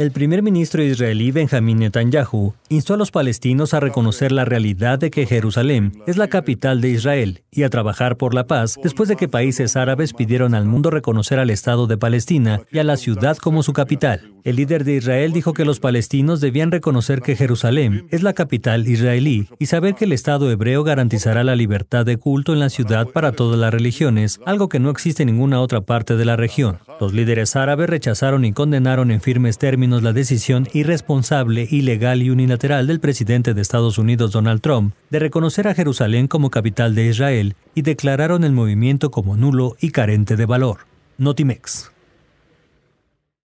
El primer ministro israelí Benjamin Netanyahu instó a los palestinos a reconocer la realidad de que Jerusalén es la capital de Israel y a trabajar por la paz después de que países árabes pidieron al mundo reconocer al Estado de Palestina y a la ciudad como su capital. El líder de Israel dijo que los palestinos debían reconocer que Jerusalén es la capital israelí y saber que el Estado hebreo garantizará la libertad de culto en la ciudad para todas las religiones, algo que no existe en ninguna otra parte de la región. Los líderes árabes rechazaron y condenaron en firmes términos la decisión irresponsable, ilegal y unilateral del presidente de Estados Unidos Donald Trump de reconocer a Jerusalén como capital de Israel y declararon el movimiento como nulo y carente de valor. Notimex.